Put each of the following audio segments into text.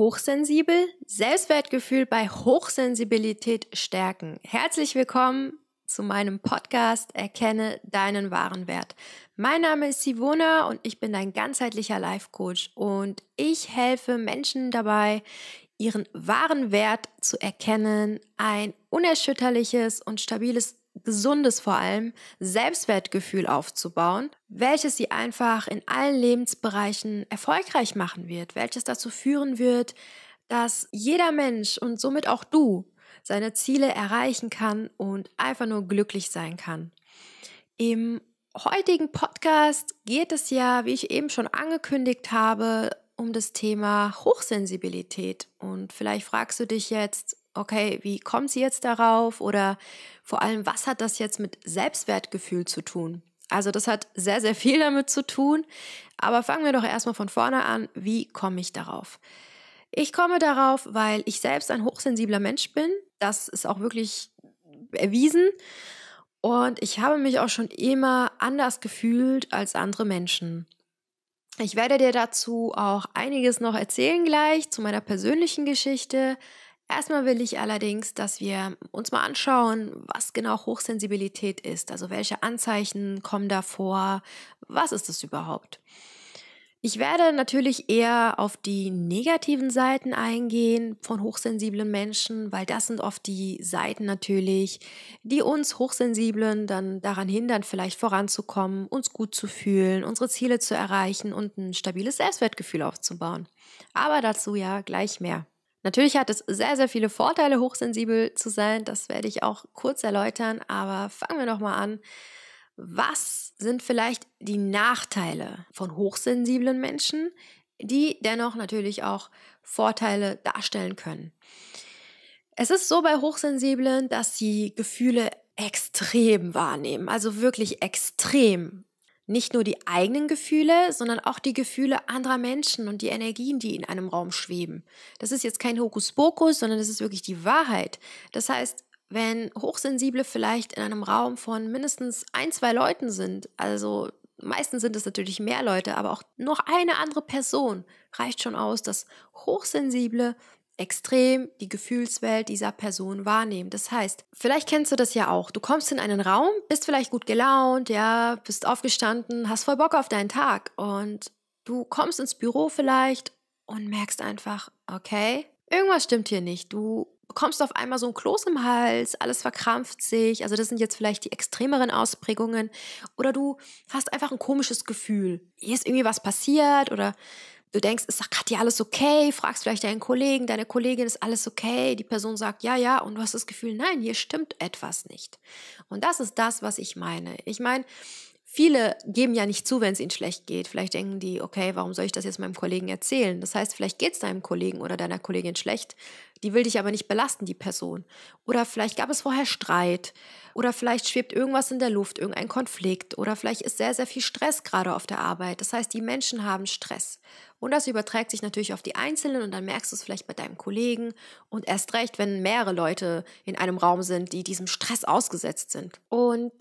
hochsensibel, Selbstwertgefühl bei Hochsensibilität stärken. Herzlich willkommen zu meinem Podcast Erkenne deinen wahren Wert. Mein Name ist Sivona und ich bin dein ganzheitlicher Life Coach und ich helfe Menschen dabei, ihren wahren Wert zu erkennen, ein unerschütterliches und stabiles gesundes vor allem Selbstwertgefühl aufzubauen, welches sie einfach in allen Lebensbereichen erfolgreich machen wird, welches dazu führen wird, dass jeder Mensch und somit auch du seine Ziele erreichen kann und einfach nur glücklich sein kann. Im heutigen Podcast geht es ja, wie ich eben schon angekündigt habe, um das Thema Hochsensibilität. Und vielleicht fragst du dich jetzt, okay, wie kommt sie jetzt darauf? Oder vor allem, was hat das jetzt mit Selbstwertgefühl zu tun? Also das hat sehr, sehr viel damit zu tun. Aber fangen wir doch erstmal von vorne an. Wie komme ich darauf? Ich komme darauf, weil ich selbst ein hochsensibler Mensch bin. Das ist auch wirklich erwiesen. Und ich habe mich auch schon immer anders gefühlt als andere Menschen. Ich werde dir dazu auch einiges noch erzählen gleich zu meiner persönlichen Geschichte. Erstmal will ich allerdings, dass wir uns mal anschauen, was genau Hochsensibilität ist. Also welche Anzeichen kommen da vor? Was ist es überhaupt? Ich werde natürlich eher auf die negativen Seiten eingehen von hochsensiblen Menschen, weil das sind oft die Seiten natürlich, die uns Hochsensiblen dann daran hindern, vielleicht voranzukommen, uns gut zu fühlen, unsere Ziele zu erreichen und ein stabiles Selbstwertgefühl aufzubauen. Aber dazu ja gleich mehr. Natürlich hat es sehr, sehr viele Vorteile, hochsensibel zu sein. Das werde ich auch kurz erläutern. Aber fangen wir nochmal an. Was sind vielleicht die Nachteile von hochsensiblen Menschen, die dennoch natürlich auch Vorteile darstellen können? Es ist so bei Hochsensiblen, dass sie Gefühle extrem wahrnehmen, also wirklich extrem nicht nur die eigenen Gefühle, sondern auch die Gefühle anderer Menschen und die Energien, die in einem Raum schweben. Das ist jetzt kein Hokuspokus, sondern das ist wirklich die Wahrheit. Das heißt, wenn Hochsensible vielleicht in einem Raum von mindestens ein, zwei Leuten sind, also meistens sind es natürlich mehr Leute, aber auch noch eine andere Person reicht schon aus, dass Hochsensible extrem die Gefühlswelt dieser Person wahrnehmen. Das heißt, vielleicht kennst du das ja auch. Du kommst in einen Raum, bist vielleicht gut gelaunt, ja, bist aufgestanden, hast voll Bock auf deinen Tag und du kommst ins Büro vielleicht und merkst einfach, okay, irgendwas stimmt hier nicht. Du bekommst auf einmal so ein Kloß im Hals, alles verkrampft sich. Also das sind jetzt vielleicht die extremeren Ausprägungen oder du hast einfach ein komisches Gefühl. Hier ist irgendwie was passiert oder du denkst, ist gerade alles okay? Fragst vielleicht deinen Kollegen, deine Kollegin, ist alles okay? Die Person sagt ja, ja, und du hast das Gefühl, nein, hier stimmt etwas nicht. Und das ist das, was ich meine. Ich meine, Viele geben ja nicht zu, wenn es ihnen schlecht geht. Vielleicht denken die, okay, warum soll ich das jetzt meinem Kollegen erzählen? Das heißt, vielleicht geht es deinem Kollegen oder deiner Kollegin schlecht. Die will dich aber nicht belasten, die Person. Oder vielleicht gab es vorher Streit. Oder vielleicht schwebt irgendwas in der Luft, irgendein Konflikt. Oder vielleicht ist sehr, sehr viel Stress gerade auf der Arbeit. Das heißt, die Menschen haben Stress. Und das überträgt sich natürlich auf die Einzelnen und dann merkst du es vielleicht bei deinem Kollegen und erst recht, wenn mehrere Leute in einem Raum sind, die diesem Stress ausgesetzt sind. Und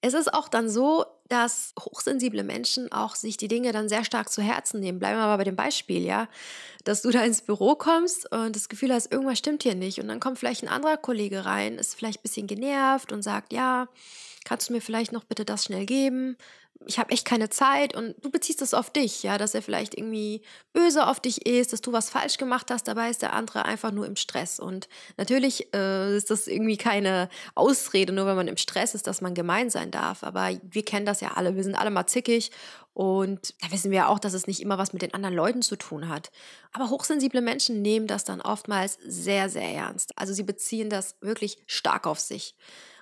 es ist auch dann so, dass hochsensible Menschen auch sich die Dinge dann sehr stark zu Herzen nehmen. Bleiben wir mal bei dem Beispiel, ja, dass du da ins Büro kommst und das Gefühl hast, irgendwas stimmt hier nicht. Und dann kommt vielleicht ein anderer Kollege rein, ist vielleicht ein bisschen genervt und sagt, ja, kannst du mir vielleicht noch bitte das schnell geben? ich habe echt keine Zeit und du beziehst das auf dich, ja, dass er vielleicht irgendwie böse auf dich ist, dass du was falsch gemacht hast, dabei ist der andere einfach nur im Stress. Und natürlich äh, ist das irgendwie keine Ausrede, nur wenn man im Stress ist, dass man gemein sein darf. Aber wir kennen das ja alle, wir sind alle mal zickig und da wissen wir ja auch, dass es nicht immer was mit den anderen Leuten zu tun hat. Aber hochsensible Menschen nehmen das dann oftmals sehr, sehr ernst. Also sie beziehen das wirklich stark auf sich.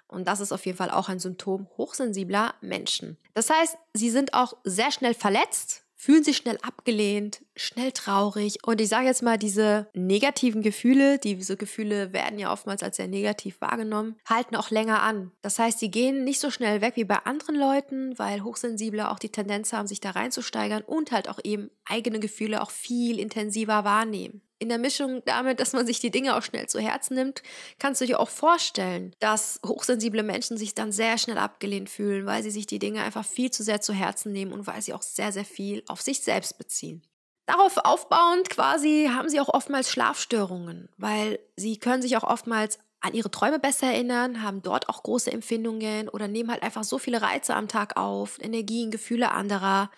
Und das ist auf jeden Fall auch ein Symptom hochsensibler Menschen. Das heißt, sie sind auch sehr schnell verletzt, fühlen sich schnell abgelehnt, schnell traurig. Und ich sage jetzt mal, diese negativen Gefühle, diese Gefühle werden ja oftmals als sehr negativ wahrgenommen, halten auch länger an. Das heißt, sie gehen nicht so schnell weg wie bei anderen Leuten, weil Hochsensible auch die Tendenz haben, sich da reinzusteigern und halt auch eben eigene Gefühle auch viel intensiver wahrnehmen in der Mischung damit, dass man sich die Dinge auch schnell zu Herzen nimmt, kannst du dir auch vorstellen, dass hochsensible Menschen sich dann sehr schnell abgelehnt fühlen, weil sie sich die Dinge einfach viel zu sehr zu Herzen nehmen und weil sie auch sehr, sehr viel auf sich selbst beziehen. Darauf aufbauend quasi haben sie auch oftmals Schlafstörungen, weil sie können sich auch oftmals an ihre Träume besser erinnern, haben dort auch große Empfindungen oder nehmen halt einfach so viele Reize am Tag auf, Energien, Gefühle anderer,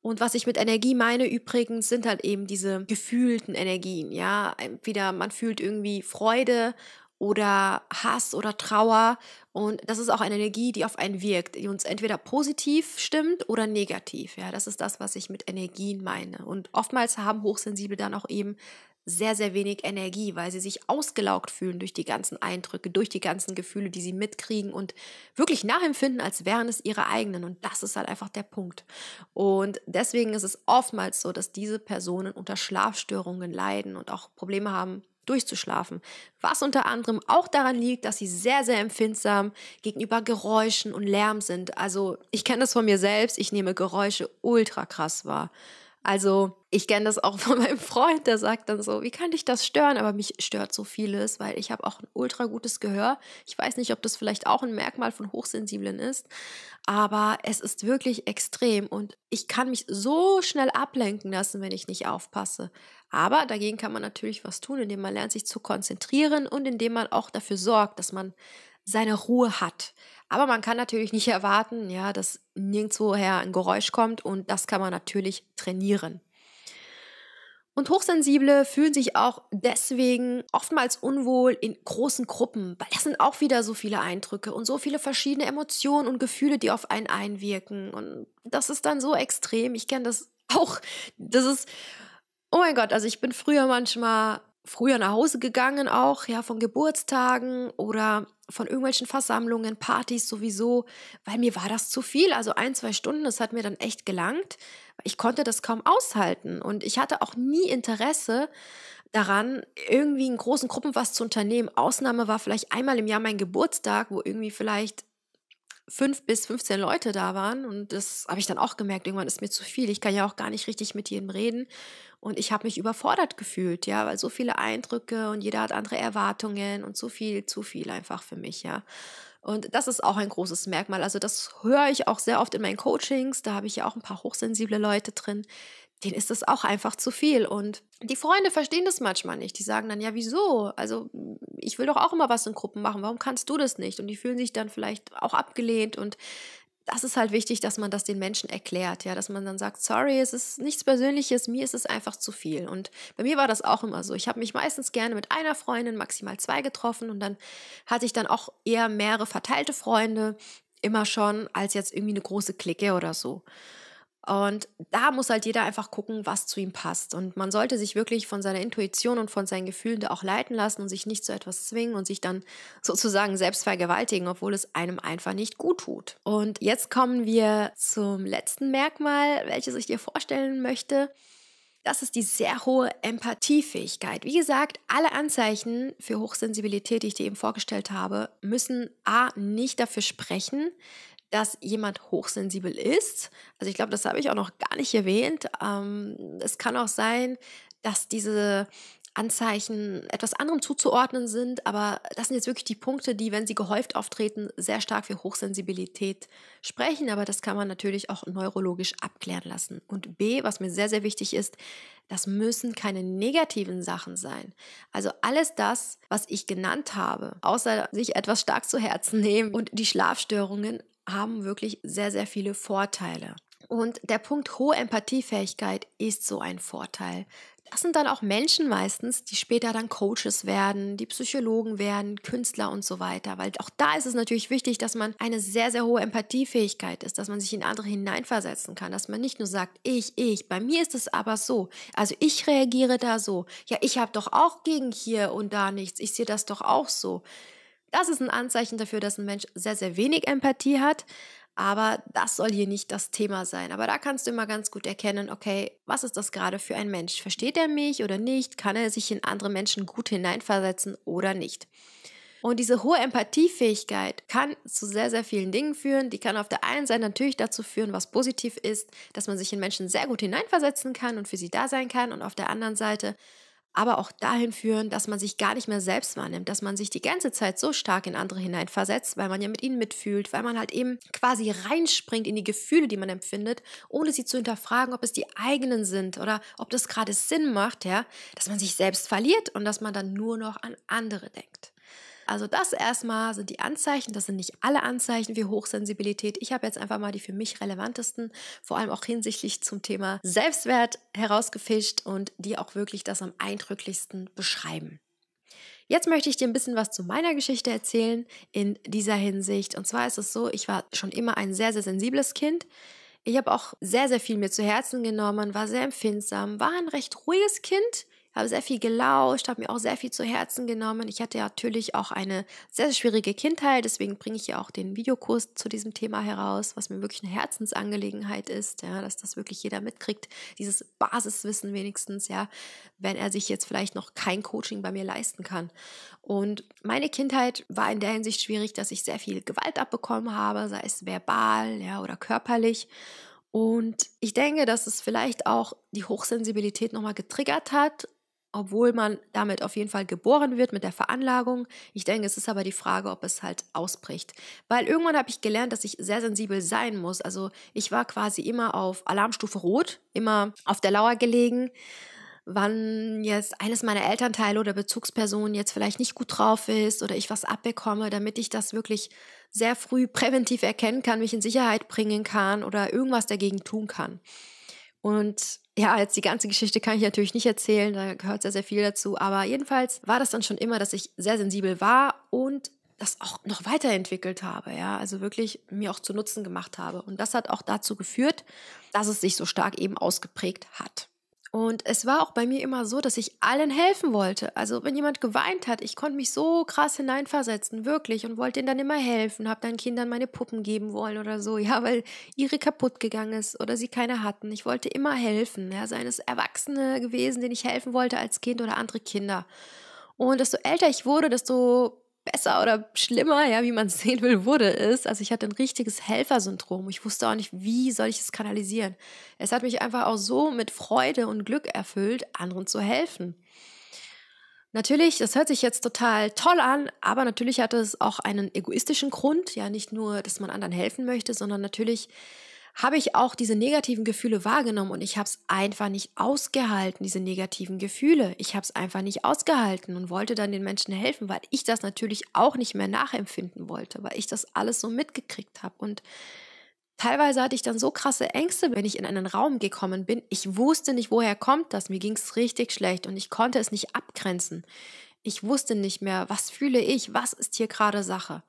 und was ich mit Energie meine übrigens, sind halt eben diese gefühlten Energien, ja. Entweder man fühlt irgendwie Freude oder Hass oder Trauer. Und das ist auch eine Energie, die auf einen wirkt, die uns entweder positiv stimmt oder negativ. Ja, das ist das, was ich mit Energien meine. Und oftmals haben Hochsensible dann auch eben sehr, sehr wenig Energie, weil sie sich ausgelaugt fühlen durch die ganzen Eindrücke, durch die ganzen Gefühle, die sie mitkriegen und wirklich nachempfinden, als wären es ihre eigenen. Und das ist halt einfach der Punkt. Und deswegen ist es oftmals so, dass diese Personen unter Schlafstörungen leiden und auch Probleme haben, durchzuschlafen. Was unter anderem auch daran liegt, dass sie sehr, sehr empfindsam gegenüber Geräuschen und Lärm sind. Also ich kenne das von mir selbst, ich nehme Geräusche ultra krass wahr. Also ich kenne das auch von meinem Freund, der sagt dann so, wie kann dich das stören? Aber mich stört so vieles, weil ich habe auch ein ultra gutes Gehör. Ich weiß nicht, ob das vielleicht auch ein Merkmal von Hochsensiblen ist, aber es ist wirklich extrem und ich kann mich so schnell ablenken lassen, wenn ich nicht aufpasse. Aber dagegen kann man natürlich was tun, indem man lernt, sich zu konzentrieren und indem man auch dafür sorgt, dass man seine Ruhe hat. Aber man kann natürlich nicht erwarten, ja, dass nirgendwoher ein Geräusch kommt und das kann man natürlich trainieren. Und Hochsensible fühlen sich auch deswegen oftmals unwohl in großen Gruppen, weil das sind auch wieder so viele Eindrücke und so viele verschiedene Emotionen und Gefühle, die auf einen einwirken. Und das ist dann so extrem. Ich kenne das auch. Das ist, oh mein Gott, also ich bin früher manchmal früher nach Hause gegangen, auch ja, von Geburtstagen oder von irgendwelchen Versammlungen, Partys sowieso, weil mir war das zu viel. Also ein, zwei Stunden, das hat mir dann echt gelangt. Ich konnte das kaum aushalten und ich hatte auch nie Interesse daran, irgendwie in großen Gruppen was zu unternehmen. Ausnahme war vielleicht einmal im Jahr mein Geburtstag, wo irgendwie vielleicht fünf bis 15 Leute da waren und das habe ich dann auch gemerkt, irgendwann ist mir zu viel. Ich kann ja auch gar nicht richtig mit jedem reden. Und ich habe mich überfordert gefühlt, ja, weil so viele Eindrücke und jeder hat andere Erwartungen und so viel, zu viel einfach für mich, ja. Und das ist auch ein großes Merkmal. Also das höre ich auch sehr oft in meinen Coachings. Da habe ich ja auch ein paar hochsensible Leute drin. Denen ist das auch einfach zu viel. Und die Freunde verstehen das manchmal nicht. Die sagen dann, ja, wieso? Also ich will doch auch immer was in Gruppen machen. Warum kannst du das nicht? Und die fühlen sich dann vielleicht auch abgelehnt. Und das ist halt wichtig, dass man das den Menschen erklärt, ja, dass man dann sagt, sorry, es ist nichts Persönliches, mir ist es einfach zu viel. Und bei mir war das auch immer so. Ich habe mich meistens gerne mit einer Freundin, maximal zwei getroffen und dann hatte ich dann auch eher mehrere verteilte Freunde immer schon als jetzt irgendwie eine große Clique oder so. Und da muss halt jeder einfach gucken, was zu ihm passt. Und man sollte sich wirklich von seiner Intuition und von seinen Gefühlen da auch leiten lassen und sich nicht zu etwas zwingen und sich dann sozusagen selbst vergewaltigen, obwohl es einem einfach nicht gut tut. Und jetzt kommen wir zum letzten Merkmal, welches ich dir vorstellen möchte. Das ist die sehr hohe Empathiefähigkeit. Wie gesagt, alle Anzeichen für Hochsensibilität, die ich dir eben vorgestellt habe, müssen A nicht dafür sprechen, dass jemand hochsensibel ist. Also ich glaube, das habe ich auch noch gar nicht erwähnt. Ähm, es kann auch sein, dass diese Anzeichen etwas anderem zuzuordnen sind, aber das sind jetzt wirklich die Punkte, die, wenn sie gehäuft auftreten, sehr stark für Hochsensibilität sprechen. Aber das kann man natürlich auch neurologisch abklären lassen. Und B, was mir sehr, sehr wichtig ist, das müssen keine negativen Sachen sein. Also alles das, was ich genannt habe, außer sich etwas stark zu Herzen nehmen und die Schlafstörungen, haben wirklich sehr, sehr viele Vorteile. Und der Punkt hohe Empathiefähigkeit ist so ein Vorteil. Das sind dann auch Menschen meistens, die später dann Coaches werden, die Psychologen werden, Künstler und so weiter. Weil auch da ist es natürlich wichtig, dass man eine sehr, sehr hohe Empathiefähigkeit ist, dass man sich in andere hineinversetzen kann, dass man nicht nur sagt, ich, ich, bei mir ist es aber so. Also ich reagiere da so. Ja, ich habe doch auch gegen hier und da nichts. Ich sehe das doch auch so. Das ist ein Anzeichen dafür, dass ein Mensch sehr, sehr wenig Empathie hat. Aber das soll hier nicht das Thema sein. Aber da kannst du immer ganz gut erkennen, okay, was ist das gerade für ein Mensch? Versteht er mich oder nicht? Kann er sich in andere Menschen gut hineinversetzen oder nicht? Und diese hohe Empathiefähigkeit kann zu sehr, sehr vielen Dingen führen. Die kann auf der einen Seite natürlich dazu führen, was positiv ist, dass man sich in Menschen sehr gut hineinversetzen kann und für sie da sein kann. Und auf der anderen Seite aber auch dahin führen, dass man sich gar nicht mehr selbst wahrnimmt, dass man sich die ganze Zeit so stark in andere hineinversetzt, weil man ja mit ihnen mitfühlt, weil man halt eben quasi reinspringt in die Gefühle, die man empfindet, ohne sie zu hinterfragen, ob es die eigenen sind oder ob das gerade Sinn macht, ja, dass man sich selbst verliert und dass man dann nur noch an andere denkt. Also das erstmal sind die Anzeichen, das sind nicht alle Anzeichen wie Hochsensibilität. Ich habe jetzt einfach mal die für mich relevantesten, vor allem auch hinsichtlich zum Thema Selbstwert herausgefischt und die auch wirklich das am eindrücklichsten beschreiben. Jetzt möchte ich dir ein bisschen was zu meiner Geschichte erzählen in dieser Hinsicht. Und zwar ist es so, ich war schon immer ein sehr, sehr sensibles Kind. Ich habe auch sehr, sehr viel mir zu Herzen genommen, war sehr empfindsam, war ein recht ruhiges Kind, habe sehr viel gelauscht, habe mir auch sehr viel zu Herzen genommen. Ich hatte natürlich auch eine sehr schwierige Kindheit, deswegen bringe ich ja auch den Videokurs zu diesem Thema heraus, was mir wirklich eine Herzensangelegenheit ist, ja, dass das wirklich jeder mitkriegt, dieses Basiswissen wenigstens, ja, wenn er sich jetzt vielleicht noch kein Coaching bei mir leisten kann. Und meine Kindheit war in der Hinsicht schwierig, dass ich sehr viel Gewalt abbekommen habe, sei es verbal, ja, oder körperlich. Und ich denke, dass es vielleicht auch die Hochsensibilität nochmal getriggert hat obwohl man damit auf jeden Fall geboren wird mit der Veranlagung. Ich denke, es ist aber die Frage, ob es halt ausbricht. Weil irgendwann habe ich gelernt, dass ich sehr sensibel sein muss. Also ich war quasi immer auf Alarmstufe Rot, immer auf der Lauer gelegen, wann jetzt eines meiner Elternteile oder Bezugspersonen jetzt vielleicht nicht gut drauf ist oder ich was abbekomme, damit ich das wirklich sehr früh präventiv erkennen kann, mich in Sicherheit bringen kann oder irgendwas dagegen tun kann. Und ja, jetzt die ganze Geschichte kann ich natürlich nicht erzählen, da gehört sehr, sehr viel dazu. Aber jedenfalls war das dann schon immer, dass ich sehr sensibel war und das auch noch weiterentwickelt habe, ja, also wirklich mir auch zu Nutzen gemacht habe. Und das hat auch dazu geführt, dass es sich so stark eben ausgeprägt hat. Und es war auch bei mir immer so, dass ich allen helfen wollte. Also wenn jemand geweint hat, ich konnte mich so krass hineinversetzen, wirklich, und wollte ihnen dann immer helfen, habe dann Kindern meine Puppen geben wollen oder so, ja, weil ihre kaputt gegangen ist oder sie keine hatten. Ich wollte immer helfen, ja, seien es Erwachsene gewesen, denen ich helfen wollte als Kind oder andere Kinder. Und desto älter ich wurde, desto besser oder schlimmer, ja, wie man es sehen will, wurde, es. also ich hatte ein richtiges Helfersyndrom. Ich wusste auch nicht, wie soll ich es kanalisieren. Es hat mich einfach auch so mit Freude und Glück erfüllt, anderen zu helfen. Natürlich, das hört sich jetzt total toll an, aber natürlich hatte es auch einen egoistischen Grund, ja, nicht nur, dass man anderen helfen möchte, sondern natürlich habe ich auch diese negativen Gefühle wahrgenommen und ich habe es einfach nicht ausgehalten, diese negativen Gefühle. Ich habe es einfach nicht ausgehalten und wollte dann den Menschen helfen, weil ich das natürlich auch nicht mehr nachempfinden wollte, weil ich das alles so mitgekriegt habe. Und teilweise hatte ich dann so krasse Ängste, wenn ich in einen Raum gekommen bin. Ich wusste nicht, woher kommt das. Mir ging es richtig schlecht und ich konnte es nicht abgrenzen. Ich wusste nicht mehr, was fühle ich, was ist hier gerade Sache.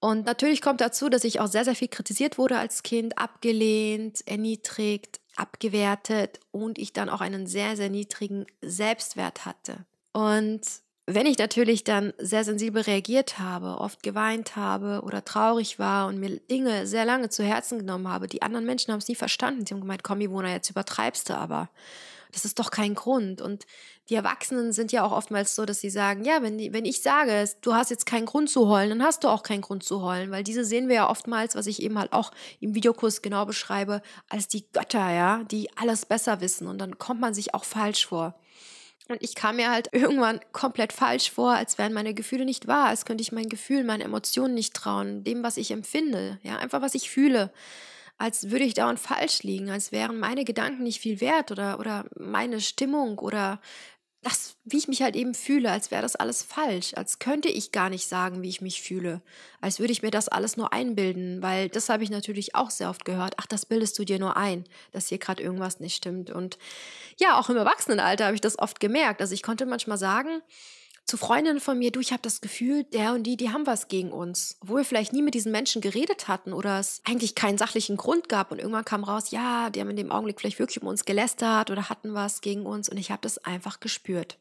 Und natürlich kommt dazu, dass ich auch sehr, sehr viel kritisiert wurde als Kind, abgelehnt, erniedrigt, abgewertet und ich dann auch einen sehr, sehr niedrigen Selbstwert hatte. Und wenn ich natürlich dann sehr sensibel reagiert habe, oft geweint habe oder traurig war und mir Dinge sehr lange zu Herzen genommen habe, die anderen Menschen haben es nie verstanden. Sie haben gemeint, komm, Ivona, jetzt übertreibst du aber das ist doch kein Grund. Und die Erwachsenen sind ja auch oftmals so, dass sie sagen, ja, wenn, wenn ich sage, du hast jetzt keinen Grund zu heulen, dann hast du auch keinen Grund zu heulen, weil diese sehen wir ja oftmals, was ich eben halt auch im Videokurs genau beschreibe, als die Götter, ja, die alles besser wissen. Und dann kommt man sich auch falsch vor. Und ich kam mir halt irgendwann komplett falsch vor, als wären meine Gefühle nicht wahr, als könnte ich meinen Gefühlen, meinen Emotionen nicht trauen, dem, was ich empfinde, ja, einfach was ich fühle als würde ich dauernd falsch liegen, als wären meine Gedanken nicht viel wert oder, oder meine Stimmung oder das, wie ich mich halt eben fühle, als wäre das alles falsch, als könnte ich gar nicht sagen, wie ich mich fühle, als würde ich mir das alles nur einbilden, weil das habe ich natürlich auch sehr oft gehört. Ach, das bildest du dir nur ein, dass hier gerade irgendwas nicht stimmt. Und ja, auch im Erwachsenenalter habe ich das oft gemerkt. Also ich konnte manchmal sagen, zu Freundinnen von mir, du, ich habe das Gefühl, der und die, die haben was gegen uns. Obwohl wir vielleicht nie mit diesen Menschen geredet hatten oder es eigentlich keinen sachlichen Grund gab und irgendwann kam raus, ja, die haben in dem Augenblick vielleicht wirklich um uns gelästert oder hatten was gegen uns und ich habe das einfach gespürt.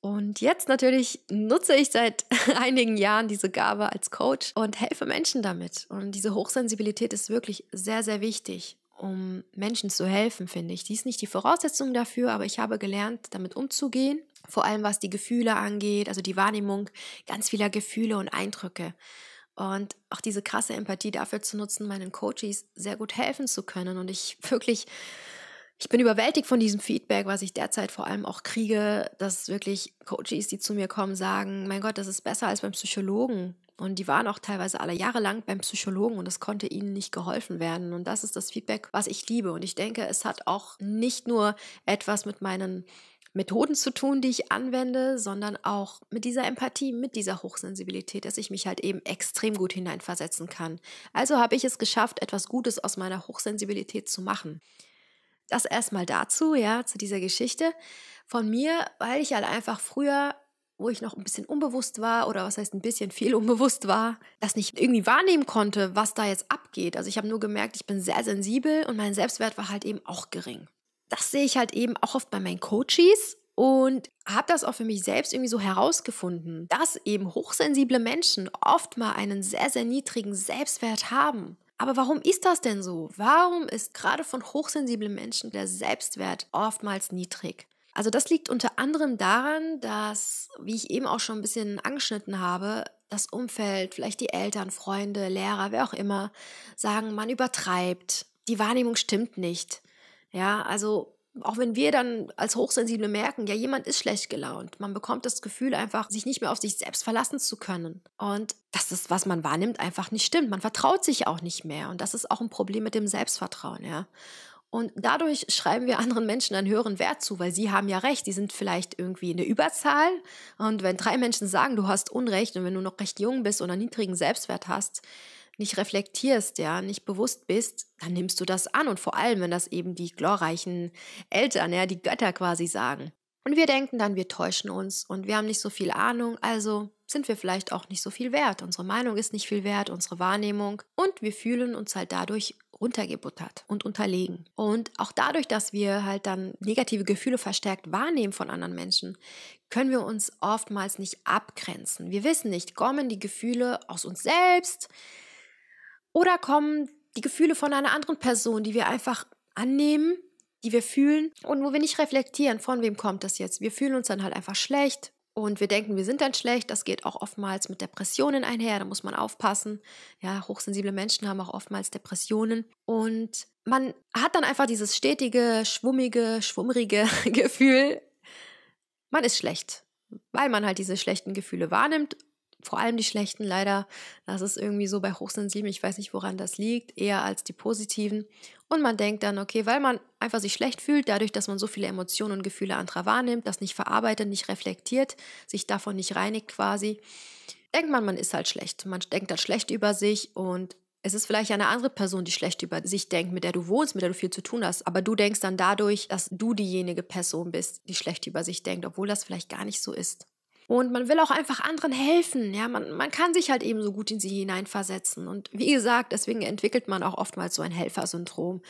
Und jetzt natürlich nutze ich seit einigen Jahren diese Gabe als Coach und helfe Menschen damit. Und diese Hochsensibilität ist wirklich sehr, sehr wichtig, um Menschen zu helfen, finde ich. Die ist nicht die Voraussetzung dafür, aber ich habe gelernt, damit umzugehen vor allem was die Gefühle angeht, also die Wahrnehmung ganz vieler Gefühle und Eindrücke. Und auch diese krasse Empathie dafür zu nutzen, meinen Coaches sehr gut helfen zu können. Und ich wirklich, ich bin überwältigt von diesem Feedback, was ich derzeit vor allem auch kriege, dass wirklich Coaches, die zu mir kommen, sagen, mein Gott, das ist besser als beim Psychologen. Und die waren auch teilweise alle Jahre lang beim Psychologen und es konnte ihnen nicht geholfen werden. Und das ist das Feedback, was ich liebe. Und ich denke, es hat auch nicht nur etwas mit meinen Methoden zu tun, die ich anwende, sondern auch mit dieser Empathie, mit dieser Hochsensibilität, dass ich mich halt eben extrem gut hineinversetzen kann. Also habe ich es geschafft, etwas Gutes aus meiner Hochsensibilität zu machen. Das erstmal dazu, ja, zu dieser Geschichte von mir, weil ich halt einfach früher wo ich noch ein bisschen unbewusst war oder was heißt ein bisschen viel unbewusst war, das nicht irgendwie wahrnehmen konnte, was da jetzt abgeht. Also ich habe nur gemerkt, ich bin sehr sensibel und mein Selbstwert war halt eben auch gering das sehe ich halt eben auch oft bei meinen Coaches und habe das auch für mich selbst irgendwie so herausgefunden, dass eben hochsensible Menschen oft mal einen sehr, sehr niedrigen Selbstwert haben. Aber warum ist das denn so? Warum ist gerade von hochsensiblen Menschen der Selbstwert oftmals niedrig? Also das liegt unter anderem daran, dass, wie ich eben auch schon ein bisschen angeschnitten habe, das Umfeld, vielleicht die Eltern, Freunde, Lehrer, wer auch immer, sagen, man übertreibt, die Wahrnehmung stimmt nicht. Ja, also auch wenn wir dann als Hochsensible merken, ja, jemand ist schlecht gelaunt. Man bekommt das Gefühl einfach, sich nicht mehr auf sich selbst verlassen zu können. Und das ist, was man wahrnimmt, einfach nicht stimmt. Man vertraut sich auch nicht mehr. Und das ist auch ein Problem mit dem Selbstvertrauen, ja. Und dadurch schreiben wir anderen Menschen einen höheren Wert zu, weil sie haben ja recht. Die sind vielleicht irgendwie in der Überzahl. Und wenn drei Menschen sagen, du hast Unrecht und wenn du noch recht jung bist oder niedrigen Selbstwert hast, nicht reflektierst, ja, nicht bewusst bist, dann nimmst du das an und vor allem, wenn das eben die glorreichen Eltern, ja, die Götter quasi sagen. Und wir denken dann, wir täuschen uns und wir haben nicht so viel Ahnung, also sind wir vielleicht auch nicht so viel wert. Unsere Meinung ist nicht viel wert, unsere Wahrnehmung und wir fühlen uns halt dadurch runtergebuttert und unterlegen. Und auch dadurch, dass wir halt dann negative Gefühle verstärkt wahrnehmen von anderen Menschen, können wir uns oftmals nicht abgrenzen. Wir wissen nicht, kommen die Gefühle aus uns selbst, oder kommen die Gefühle von einer anderen Person, die wir einfach annehmen, die wir fühlen und wo wir nicht reflektieren, von wem kommt das jetzt? Wir fühlen uns dann halt einfach schlecht und wir denken, wir sind dann schlecht. Das geht auch oftmals mit Depressionen einher, da muss man aufpassen. Ja, hochsensible Menschen haben auch oftmals Depressionen und man hat dann einfach dieses stetige, schwummige, schwummrige Gefühl, man ist schlecht, weil man halt diese schlechten Gefühle wahrnimmt vor allem die schlechten leider, das ist irgendwie so bei Hochsensiblen, ich weiß nicht, woran das liegt, eher als die positiven. Und man denkt dann, okay, weil man einfach sich schlecht fühlt, dadurch, dass man so viele Emotionen und Gefühle anderer wahrnimmt, das nicht verarbeitet, nicht reflektiert, sich davon nicht reinigt quasi, denkt man, man ist halt schlecht. Man denkt dann schlecht über sich und es ist vielleicht eine andere Person, die schlecht über sich denkt, mit der du wohnst, mit der du viel zu tun hast. Aber du denkst dann dadurch, dass du diejenige Person bist, die schlecht über sich denkt, obwohl das vielleicht gar nicht so ist. Und man will auch einfach anderen helfen. Ja, man, man kann sich halt eben so gut in sie hineinversetzen. Und wie gesagt, deswegen entwickelt man auch oftmals so ein Helfersyndrom.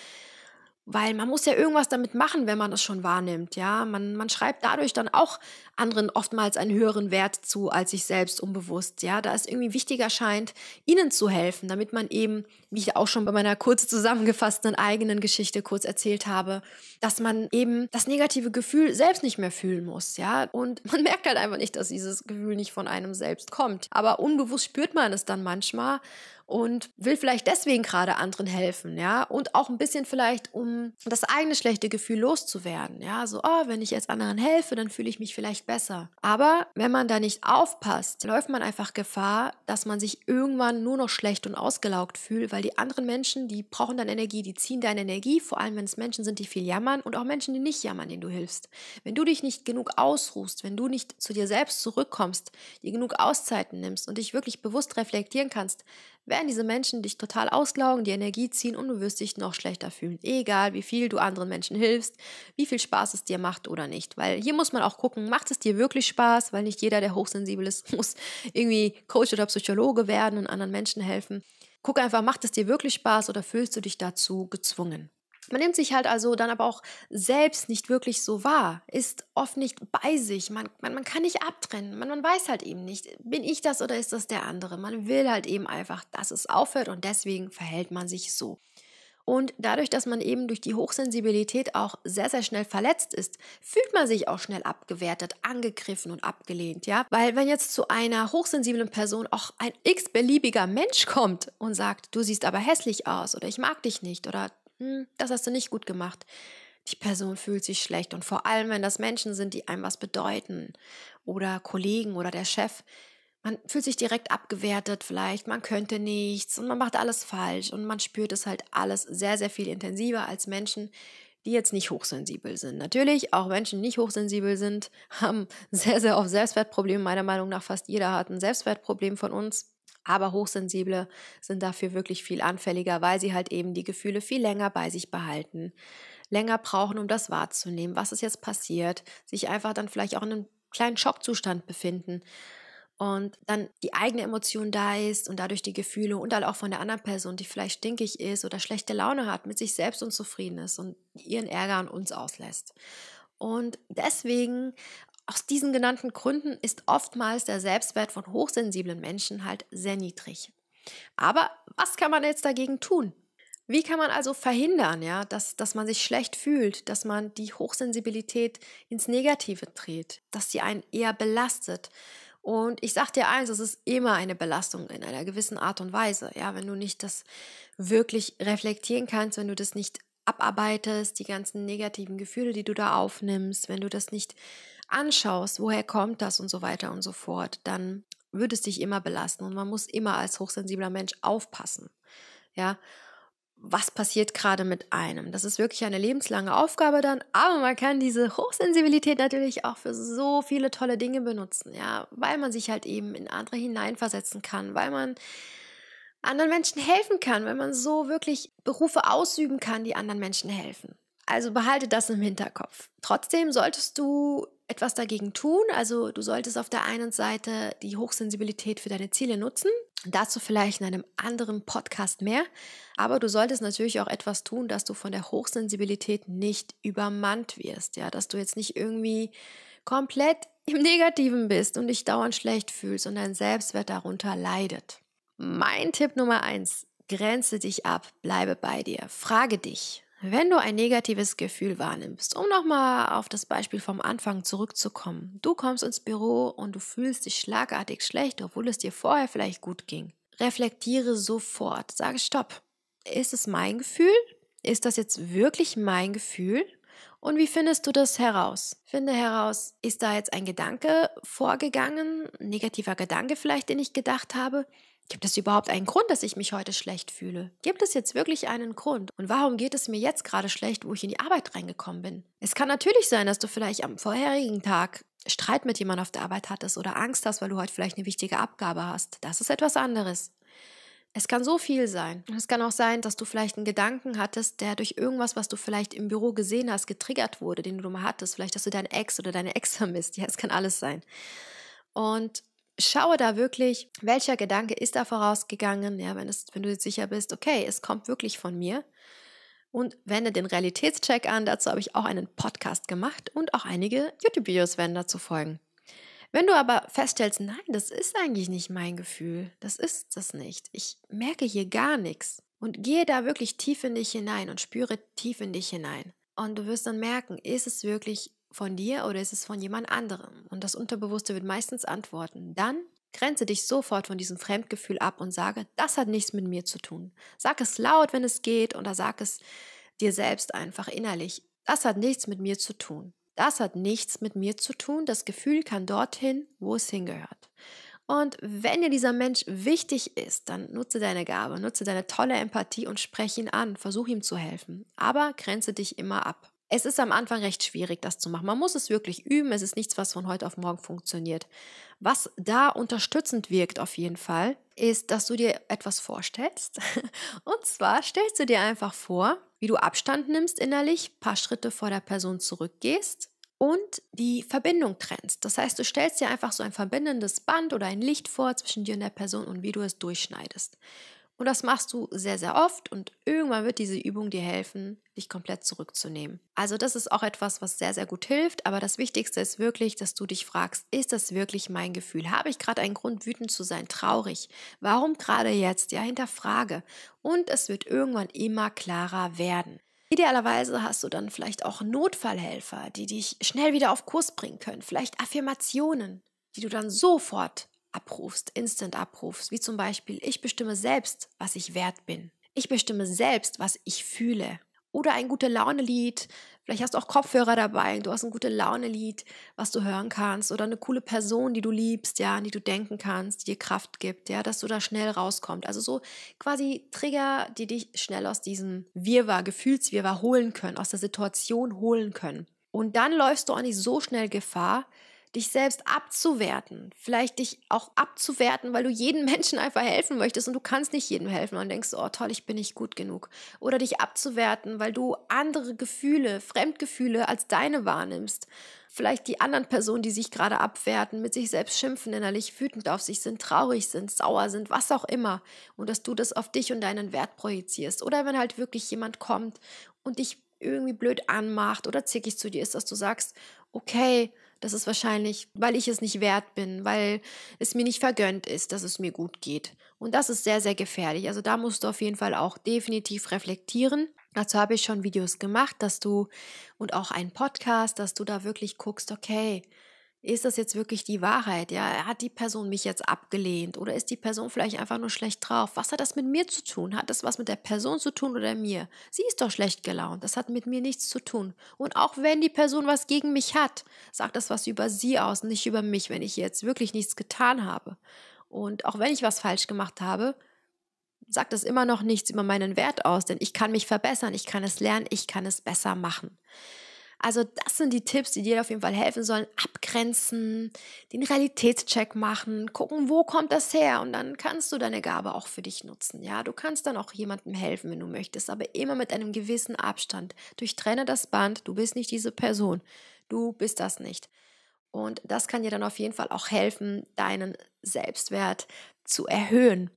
Weil man muss ja irgendwas damit machen, wenn man es schon wahrnimmt, ja. Man, man schreibt dadurch dann auch anderen oftmals einen höheren Wert zu als sich selbst unbewusst, ja. Da es irgendwie wichtiger scheint, ihnen zu helfen, damit man eben, wie ich auch schon bei meiner kurz zusammengefassten eigenen Geschichte kurz erzählt habe, dass man eben das negative Gefühl selbst nicht mehr fühlen muss, ja. Und man merkt halt einfach nicht, dass dieses Gefühl nicht von einem selbst kommt. Aber unbewusst spürt man es dann manchmal und will vielleicht deswegen gerade anderen helfen, ja, und auch ein bisschen vielleicht, um das eigene schlechte Gefühl loszuwerden, ja, so, oh, wenn ich jetzt anderen helfe, dann fühle ich mich vielleicht besser. Aber wenn man da nicht aufpasst, läuft man einfach Gefahr, dass man sich irgendwann nur noch schlecht und ausgelaugt fühlt, weil die anderen Menschen, die brauchen dann Energie, die ziehen deine Energie, vor allem wenn es Menschen sind, die viel jammern und auch Menschen, die nicht jammern, denen du hilfst. Wenn du dich nicht genug ausruhst, wenn du nicht zu dir selbst zurückkommst, dir genug Auszeiten nimmst und dich wirklich bewusst reflektieren kannst, werden diese Menschen dich total auslaugen, die Energie ziehen und du wirst dich noch schlechter fühlen. Egal, wie viel du anderen Menschen hilfst, wie viel Spaß es dir macht oder nicht. Weil hier muss man auch gucken, macht es dir wirklich Spaß, weil nicht jeder, der hochsensibel ist, muss irgendwie Coach oder Psychologe werden und anderen Menschen helfen. Guck einfach, macht es dir wirklich Spaß oder fühlst du dich dazu gezwungen? Man nimmt sich halt also dann aber auch selbst nicht wirklich so wahr, ist oft nicht bei sich, man, man, man kann nicht abtrennen, man, man weiß halt eben nicht, bin ich das oder ist das der andere. Man will halt eben einfach, dass es aufhört und deswegen verhält man sich so. Und dadurch, dass man eben durch die Hochsensibilität auch sehr, sehr schnell verletzt ist, fühlt man sich auch schnell abgewertet, angegriffen und abgelehnt, ja? Weil wenn jetzt zu einer hochsensiblen Person auch ein x-beliebiger Mensch kommt und sagt, du siehst aber hässlich aus oder ich mag dich nicht oder hm, das hast du nicht gut gemacht. Die Person fühlt sich schlecht und vor allem, wenn das Menschen sind, die einem was bedeuten oder Kollegen oder der Chef, man fühlt sich direkt abgewertet vielleicht, man könnte nichts und man macht alles falsch und man spürt es halt alles sehr, sehr viel intensiver als Menschen, die jetzt nicht hochsensibel sind. Natürlich, auch Menschen, die nicht hochsensibel sind, haben sehr, sehr oft Selbstwertprobleme. Meiner Meinung nach fast jeder hat ein Selbstwertproblem von uns. Aber Hochsensible sind dafür wirklich viel anfälliger, weil sie halt eben die Gefühle viel länger bei sich behalten, länger brauchen, um das wahrzunehmen, was ist jetzt passiert, sich einfach dann vielleicht auch in einem kleinen Schockzustand befinden und dann die eigene Emotion da ist und dadurch die Gefühle und dann auch von der anderen Person, die vielleicht stinkig ist oder schlechte Laune hat, mit sich selbst unzufrieden ist und ihren Ärger an uns auslässt. Und deswegen aus diesen genannten Gründen ist oftmals der Selbstwert von hochsensiblen Menschen halt sehr niedrig. Aber was kann man jetzt dagegen tun? Wie kann man also verhindern, ja, dass, dass man sich schlecht fühlt, dass man die Hochsensibilität ins Negative dreht, dass sie einen eher belastet? Und ich sag dir eins, es ist immer eine Belastung in einer gewissen Art und Weise. Ja, wenn du nicht das wirklich reflektieren kannst, wenn du das nicht abarbeitest, die ganzen negativen Gefühle, die du da aufnimmst, wenn du das nicht anschaust, woher kommt das und so weiter und so fort, dann würde es dich immer belasten und man muss immer als hochsensibler Mensch aufpassen. Ja, was passiert gerade mit einem? Das ist wirklich eine lebenslange Aufgabe dann, aber man kann diese Hochsensibilität natürlich auch für so viele tolle Dinge benutzen, ja, weil man sich halt eben in andere hineinversetzen kann, weil man anderen Menschen helfen kann, weil man so wirklich Berufe ausüben kann, die anderen Menschen helfen. Also behalte das im Hinterkopf. Trotzdem solltest du etwas dagegen tun. Also du solltest auf der einen Seite die Hochsensibilität für deine Ziele nutzen. Dazu vielleicht in einem anderen Podcast mehr. Aber du solltest natürlich auch etwas tun, dass du von der Hochsensibilität nicht übermannt wirst. Ja, dass du jetzt nicht irgendwie komplett im Negativen bist und dich dauernd schlecht fühlst und dein Selbstwert darunter leidet. Mein Tipp Nummer eins. Grenze dich ab, bleibe bei dir. Frage dich, wenn du ein negatives Gefühl wahrnimmst, um nochmal auf das Beispiel vom Anfang zurückzukommen, du kommst ins Büro und du fühlst dich schlagartig schlecht, obwohl es dir vorher vielleicht gut ging. Reflektiere sofort, sage Stopp. Ist es mein Gefühl? Ist das jetzt wirklich mein Gefühl? Und wie findest du das heraus? Finde heraus, ist da jetzt ein Gedanke vorgegangen, negativer Gedanke vielleicht, den ich gedacht habe? Gibt es überhaupt einen Grund, dass ich mich heute schlecht fühle? Gibt es jetzt wirklich einen Grund? Und warum geht es mir jetzt gerade schlecht, wo ich in die Arbeit reingekommen bin? Es kann natürlich sein, dass du vielleicht am vorherigen Tag Streit mit jemandem auf der Arbeit hattest oder Angst hast, weil du heute vielleicht eine wichtige Abgabe hast. Das ist etwas anderes. Es kann so viel sein. Und es kann auch sein, dass du vielleicht einen Gedanken hattest, der durch irgendwas, was du vielleicht im Büro gesehen hast, getriggert wurde, den du mal hattest. Vielleicht dass du deinen Ex oder deine Ex vermisst. Ja, es kann alles sein. Und schaue da wirklich, welcher Gedanke ist da vorausgegangen, ja, wenn, es, wenn du jetzt sicher bist, okay, es kommt wirklich von mir. Und wende den Realitätscheck an, dazu habe ich auch einen Podcast gemacht und auch einige YouTube-Videos werden dazu folgen. Wenn du aber feststellst, nein, das ist eigentlich nicht mein Gefühl, das ist das nicht, ich merke hier gar nichts und gehe da wirklich tief in dich hinein und spüre tief in dich hinein. Und du wirst dann merken, ist es wirklich von dir oder ist es von jemand anderem? Und das Unterbewusste wird meistens antworten. Dann grenze dich sofort von diesem Fremdgefühl ab und sage, das hat nichts mit mir zu tun. Sag es laut, wenn es geht, oder sag es dir selbst einfach innerlich. Das hat nichts mit mir zu tun. Das hat nichts mit mir zu tun. Das Gefühl kann dorthin, wo es hingehört. Und wenn dir dieser Mensch wichtig ist, dann nutze deine Gabe, nutze deine tolle Empathie und spreche ihn an, versuch ihm zu helfen. Aber grenze dich immer ab es ist am Anfang recht schwierig, das zu machen. Man muss es wirklich üben. Es ist nichts, was von heute auf morgen funktioniert. Was da unterstützend wirkt auf jeden Fall, ist, dass du dir etwas vorstellst. Und zwar stellst du dir einfach vor, wie du Abstand nimmst innerlich, paar Schritte vor der Person zurückgehst und die Verbindung trennst. Das heißt, du stellst dir einfach so ein verbindendes Band oder ein Licht vor zwischen dir und der Person und wie du es durchschneidest. Und das machst du sehr, sehr oft und irgendwann wird diese Übung dir helfen, dich komplett zurückzunehmen. Also das ist auch etwas, was sehr, sehr gut hilft, aber das Wichtigste ist wirklich, dass du dich fragst, ist das wirklich mein Gefühl? Habe ich gerade einen Grund, wütend zu sein, traurig? Warum gerade jetzt? Ja, hinterfrage. Und es wird irgendwann immer klarer werden. Idealerweise hast du dann vielleicht auch Notfallhelfer, die dich schnell wieder auf Kurs bringen können, vielleicht Affirmationen, die du dann sofort abrufst, instant abrufst, wie zum Beispiel, ich bestimme selbst, was ich wert bin. Ich bestimme selbst, was ich fühle. Oder ein gute Laune-Lied. Vielleicht hast du auch Kopfhörer dabei. Du hast ein gute Laune-Lied, was du hören kannst. Oder eine coole Person, die du liebst, ja, an die du denken kannst, die dir Kraft gibt, ja, dass du da schnell rauskommst. Also so quasi Trigger, die dich schnell aus diesem Wirrwarr, Gefühlswirrwarr holen können, aus der Situation holen können. Und dann läufst du auch nicht so schnell Gefahr, dich selbst abzuwerten, vielleicht dich auch abzuwerten, weil du jedem Menschen einfach helfen möchtest und du kannst nicht jedem helfen und denkst, oh toll, ich bin nicht gut genug. Oder dich abzuwerten, weil du andere Gefühle, Fremdgefühle als deine wahrnimmst. Vielleicht die anderen Personen, die sich gerade abwerten, mit sich selbst schimpfen, innerlich wütend auf sich sind, traurig sind, sauer sind, was auch immer. Und dass du das auf dich und deinen Wert projizierst. Oder wenn halt wirklich jemand kommt und dich irgendwie blöd anmacht oder zickig zu dir ist, dass du sagst, okay, das ist wahrscheinlich, weil ich es nicht wert bin, weil es mir nicht vergönnt ist, dass es mir gut geht. Und das ist sehr, sehr gefährlich. Also da musst du auf jeden Fall auch definitiv reflektieren. Dazu habe ich schon Videos gemacht, dass du und auch einen Podcast, dass du da wirklich guckst, okay, ist das jetzt wirklich die Wahrheit? Ja, hat die Person mich jetzt abgelehnt oder ist die Person vielleicht einfach nur schlecht drauf? Was hat das mit mir zu tun? Hat das was mit der Person zu tun oder mir? Sie ist doch schlecht gelaunt. Das hat mit mir nichts zu tun. Und auch wenn die Person was gegen mich hat, sagt das was über sie aus, nicht über mich, wenn ich jetzt wirklich nichts getan habe. Und auch wenn ich was falsch gemacht habe, sagt das immer noch nichts über meinen Wert aus, denn ich kann mich verbessern, ich kann es lernen, ich kann es besser machen. Also das sind die Tipps, die dir auf jeden Fall helfen sollen. Abgrenzen, den Realitätscheck machen, gucken, wo kommt das her und dann kannst du deine Gabe auch für dich nutzen. Ja, du kannst dann auch jemandem helfen, wenn du möchtest, aber immer mit einem gewissen Abstand. Durchtrenne das Band, du bist nicht diese Person. Du bist das nicht. Und das kann dir dann auf jeden Fall auch helfen, deinen Selbstwert zu erhöhen.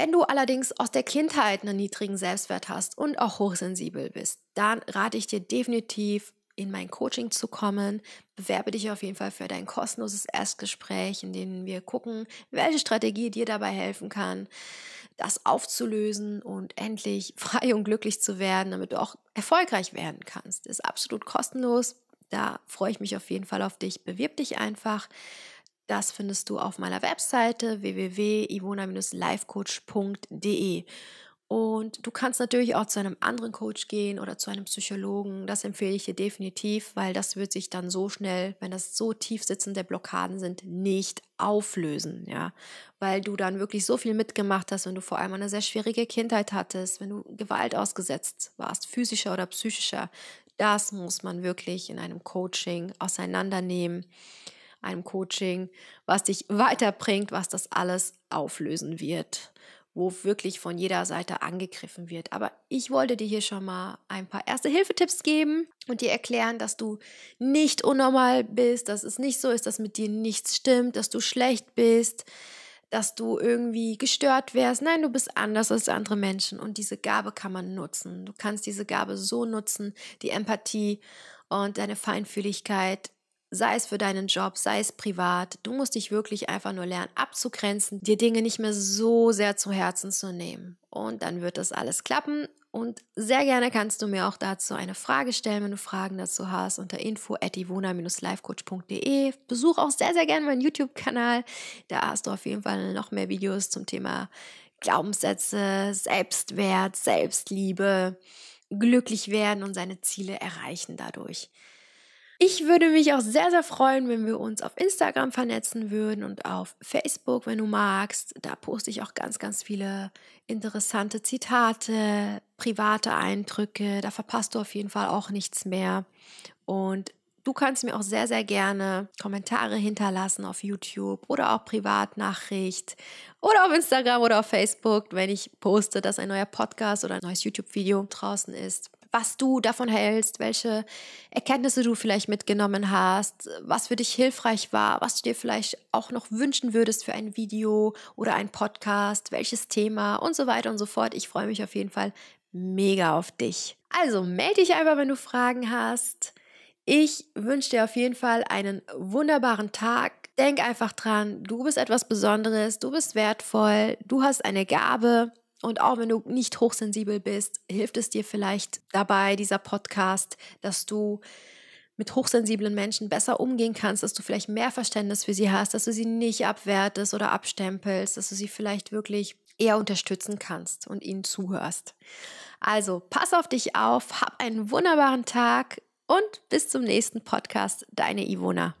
Wenn du allerdings aus der Kindheit einen niedrigen Selbstwert hast und auch hochsensibel bist, dann rate ich dir definitiv, in mein Coaching zu kommen. Bewerbe dich auf jeden Fall für dein kostenloses Erstgespräch, in dem wir gucken, welche Strategie dir dabei helfen kann, das aufzulösen und endlich frei und glücklich zu werden, damit du auch erfolgreich werden kannst. Ist absolut kostenlos. Da freue ich mich auf jeden Fall auf dich. Bewirb dich einfach. Das findest du auf meiner Webseite www.ivona-lifecoach.de. Und du kannst natürlich auch zu einem anderen Coach gehen oder zu einem Psychologen. Das empfehle ich dir definitiv, weil das wird sich dann so schnell, wenn das so tief sitzende Blockaden sind, nicht auflösen, ja. Weil du dann wirklich so viel mitgemacht hast, wenn du vor allem eine sehr schwierige Kindheit hattest, wenn du Gewalt ausgesetzt warst, physischer oder psychischer. Das muss man wirklich in einem Coaching auseinandernehmen einem Coaching, was dich weiterbringt, was das alles auflösen wird, wo wirklich von jeder Seite angegriffen wird. Aber ich wollte dir hier schon mal ein paar erste Hilfetipps geben und dir erklären, dass du nicht unnormal bist, dass es nicht so ist, dass mit dir nichts stimmt, dass du schlecht bist, dass du irgendwie gestört wärst. Nein, du bist anders als andere Menschen und diese Gabe kann man nutzen. Du kannst diese Gabe so nutzen, die Empathie und deine Feinfühligkeit sei es für deinen Job, sei es privat. Du musst dich wirklich einfach nur lernen abzugrenzen, dir Dinge nicht mehr so sehr zu Herzen zu nehmen. Und dann wird das alles klappen. Und sehr gerne kannst du mir auch dazu eine Frage stellen, wenn du Fragen dazu hast, unter info at livecoachde Besuch auch sehr, sehr gerne meinen YouTube-Kanal. Da hast du auf jeden Fall noch mehr Videos zum Thema Glaubenssätze, Selbstwert, Selbstliebe, glücklich werden und seine Ziele erreichen dadurch. Ich würde mich auch sehr, sehr freuen, wenn wir uns auf Instagram vernetzen würden und auf Facebook, wenn du magst. Da poste ich auch ganz, ganz viele interessante Zitate, private Eindrücke. Da verpasst du auf jeden Fall auch nichts mehr. Und Du kannst mir auch sehr, sehr gerne Kommentare hinterlassen auf YouTube oder auch Privatnachricht oder auf Instagram oder auf Facebook, wenn ich poste, dass ein neuer Podcast oder ein neues YouTube-Video draußen ist was du davon hältst, welche Erkenntnisse du vielleicht mitgenommen hast, was für dich hilfreich war, was du dir vielleicht auch noch wünschen würdest für ein Video oder ein Podcast, welches Thema und so weiter und so fort. Ich freue mich auf jeden Fall mega auf dich. Also melde dich einfach, wenn du Fragen hast. Ich wünsche dir auf jeden Fall einen wunderbaren Tag. Denk einfach dran, du bist etwas Besonderes, du bist wertvoll, du hast eine Gabe und auch wenn du nicht hochsensibel bist, hilft es dir vielleicht dabei, dieser Podcast, dass du mit hochsensiblen Menschen besser umgehen kannst, dass du vielleicht mehr Verständnis für sie hast, dass du sie nicht abwertest oder abstempelst, dass du sie vielleicht wirklich eher unterstützen kannst und ihnen zuhörst. Also pass auf dich auf, hab einen wunderbaren Tag und bis zum nächsten Podcast, deine Ivona.